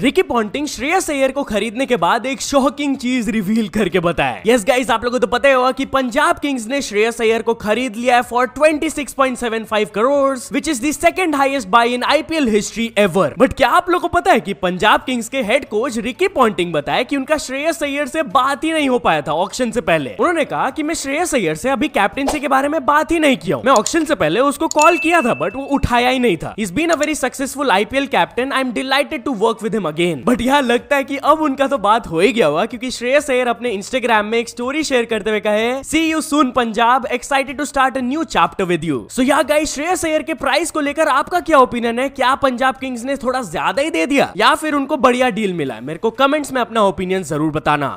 Ricky Ponting Shreyas Saiyar को खरीदने के बाद एक शॉकिंग चीज रिवील करके बताया यस yes गाइस आप लोगों को तो पता होगा कि पंजाब किंग्स ने श्रेयस सैयर को खरीद लिया है for 26.75 crore which is the second highest buy in IPL history ever but क्या आप लोग को पता है कि पंजाब किंग्स के हेड कोच रिकी पॉन्टिंग बताया कि उनका श्रेय सैयर से बात ही नहीं हो पाया था ऑप्शन से पहले उन्होंने कहा कि मैं श्रेय सैयर से अभी कैप्टनसी के बारे में बात ही नहीं किया मैं ऑप्शन से पहले उसको कॉल किया था बट वो उठाया ही नहीं था is been a very successful IPL captain I am delighted to work with him him again but यहाँ लगता है कि अब उनका तो बात हो ही गया हुआ क्योंकि श्रेयस अयर अपने इंस्टाग्राम में एक स्टोरी शेयर करते हुए कहे see you soon Punjab excited to start new chapter with you so यहाँ गई श्रेयस अयर के प्राइस को लेकर आपका क्या ओपिनियन है क्या पंजाब किंग्स ने थोड़ा ज्यादा ही दे दिया या फिर उनको बढ़िया डील मिला है मेरे को कमेंट्स में अपना ओपिनियन जरूर बताना